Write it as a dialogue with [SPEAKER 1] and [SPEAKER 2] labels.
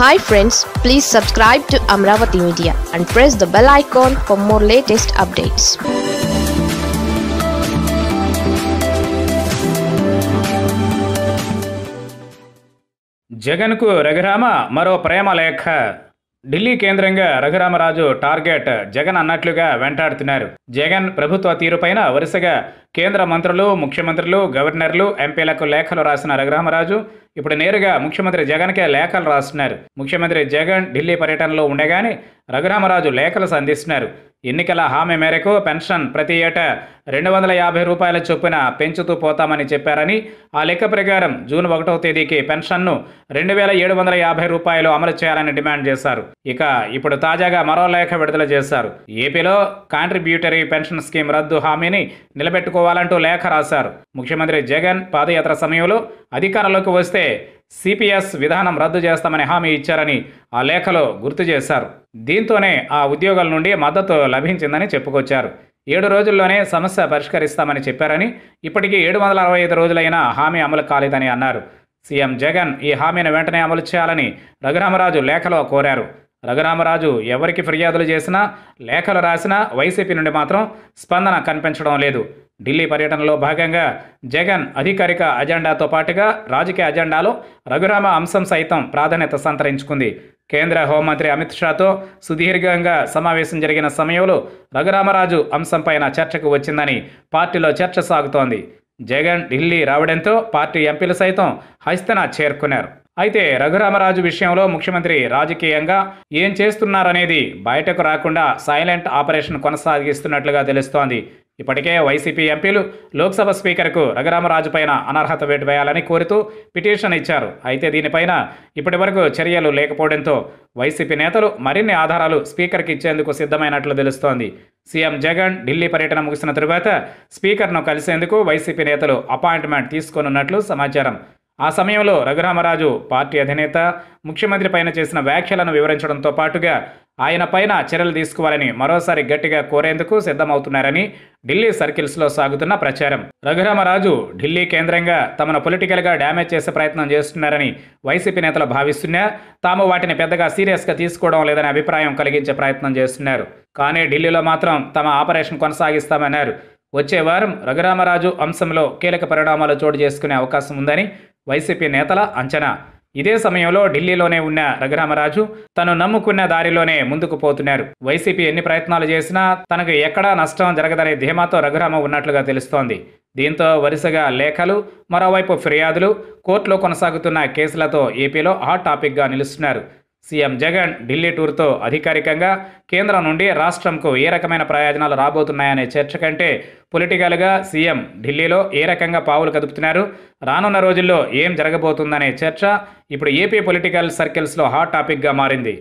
[SPEAKER 1] hi friends please subscribe to Amaravati media and press the bell icon for more latest updates జగన్కు రఘురామ మరో ప్రేమ లేఖ ఢిల్లీ కేంద్రంగా Raghurama Raju target Jagan అన్నట్లుగా వెంటాడుతున్నారు జగన్ ప్రభుత్వ తీరుపైన వరుసగా కేంద్ర మంత్రులు ముఖ్యమంత్రులు గవర్నర్లు ఎంపీలకు లేఖలు రాసిన రఘురామరాజు ఇప్పుడు నేరుగా ముఖ్యమంత్రి జగన్కే లేఖలు రాస్తున్నారు ముఖ్యమంత్రి జగన్ ఢిల్లీ పర్యటనలో ఉండగానే రఘురామరాజు లేఖలు సంధిస్తున్నారు ఎన్నికల హామీ మేరకు పెన్షన్ ప్రతి ఏటా రెండు వందల యాభై రూపాయల చొప్పున పెంచుతూ పోతామని చెప్పారని ఆ లెక్క ప్రకారం జూన్ ఒకటవ తేదీకి పెన్షన్ను రెండు వేల ఏడు వందల యాభై రూపాయలు అమలు చేయాలని డిమాండ్ చేశారు ఇక ఇప్పుడు తాజాగా మరో లేఖ విడుదల చేశారు ఏపీలో కాంట్రిబ్యూటరీ పెన్షన్ స్కీమ్ రద్దు హామీని నిలబెట్టుకోవాలంటూ లేఖ రాశారు ముఖ్యమంత్రి జగన్ పాదయాత్ర సమయంలో అధికారంలోకి వస్తే సిపిఎస్ విధానం రద్దు చేస్తామని హామీ ఇచ్చారని ఆ లేఖలో గుర్తు చేశారు దీంతోనే ఆ ఉద్యోగాల నుండి మద్దతు లభించిందని చెప్పుకొచ్చారు ఏడు రోజుల్లోనే సమస్య పరిష్కరిస్తామని చెప్పారని ఇప్పటికీ ఏడు వందల అరవై ఐదు రోజులైనా హామీ అమలు కాలేదని అన్నారు సీఎం జగన్ ఈ హామీని వెంటనే అమలు చేయాలని రఘురామరాజు లేఖలో కోరారు రఘురామరాజు ఎవరికి ఫిర్యాదులు చేసినా లేఖలు రాసినా వైసీపీ నుండి మాత్రం స్పందన కనిపించడం లేదు ఢిల్లీ పర్యటనలో భాగంగా జగన్ అధికారిక అజెండాతో పాటుగా రాజకీయ అజెండాలో రఘురామ అంశం సైతం ప్రాధాన్యత సంతరించుకుంది కేంద్ర హోంమంత్రి అమిత్ షాతో సుదీర్ఘంగా సమావేశం జరిగిన సమయంలో రఘురామరాజు అంశంపైన చర్చకు వచ్చిందని పార్టీలో చర్చ సాగుతోంది జగన్ ఢిల్లీ రావడంతో పార్టీ ఎంపీలు సైతం హస్తన చేరుకున్నారు అయితే రఘురామరాజు విషయంలో ముఖ్యమంత్రి రాజకీయంగా ఏం చేస్తున్నారనేది బయటకు రాకుండా సైలెంట్ ఆపరేషన్ కొనసాగిస్తున్నట్లుగా తెలుస్తోంది ఇప్పటికే వైసీపీ ఎంపీలు లోక్సభ స్పీకర్కు రఘురామరాజు పైన అనర్హత వేటు వేయాలని కోరుతూ పిటిషన్ ఇచ్చారు అయితే దీనిపైన ఇప్పటివరకు చర్యలు లేకపోవడంతో వైసీపీ నేతలు మరిన్ని ఆధారాలు స్పీకర్కి ఇచ్చేందుకు సిద్ధమైనట్లు తెలుస్తోంది సీఎం జగన్ ఢిల్లీ పర్యటన ముగిసిన తరువాత స్పీకర్ను కలిసేందుకు వైసీపీ నేతలు అపాయింట్మెంట్ తీసుకోనున్నట్లు సమాచారం ఆ సమయంలో రఘురామరాజు పార్టీ అధినేత ముఖ్యమంత్రి పైన చేసిన వ్యాఖ్యలను వివరించడంతో పాటుగా ఆయన పైన చర్యలు తీసుకోవాలని మరోసారి గట్టిగా కోరేందుకు సిద్ధమవుతున్నారని ఢిల్లీ సర్కిల్స్లో సాగుతున్న ప్రచారం రఘురామరాజు ఢిల్లీ కేంద్రంగా తమను పొలిటికల్గా డ్యామేజ్ చేసే ప్రయత్నం చేస్తున్నారని వైసీపీ నేతలు భావిస్తున్నా తాము వాటిని పెద్దగా సీరియస్గా తీసుకోవడం లేదనే అభిప్రాయం కలిగించే ప్రయత్నం చేస్తున్నారు కానీ ఢిల్లీలో మాత్రం తమ ఆపరేషన్ కొనసాగిస్తామన్నారు వచ్చే వారం రఘురామరాజు అంశంలో కీలక పరిణామాలు చోటు చేసుకునే అవకాశం ఉందని వైసీపీ నేతల అంచనా ఇదే సమయంలో ఢిల్లీలోనే ఉన్న రఘురామరాజు తను నమ్ముకున్న దారిలోనే ముందుకు పోతున్నారు వైసీపీ ఎన్ని ప్రయత్నాలు చేసినా తనకు ఎక్కడా నష్టం జరగదనే ధీమాతో రఘురామ ఉన్నట్లుగా తెలుస్తోంది దీంతో వరుసగా లేఖలు మరోవైపు ఫిర్యాదులు కోర్టులో కొనసాగుతున్న కేసులతో ఏపీలో హాట్ టాపిక్గా నిలుస్తున్నారు సీఎం జగన్ ఢిల్లీ టూర్తో అధికారికంగా కేంద్రం నుండి రాష్ట్రంకు ఏ రకమైన ప్రయోజనాలు రాబోతున్నాయనే చర్చ కంటే పొలిటికల్గా సీఎం ఢిల్లీలో ఏ రకంగా పావులు కదుపుతున్నారు రానున్న రోజుల్లో ఏం జరగబోతుందనే చర్చ ఇప్పుడు ఏపీ పొలిటికల్ సర్కిల్స్లో హాట్ టాపిక్గా మారింది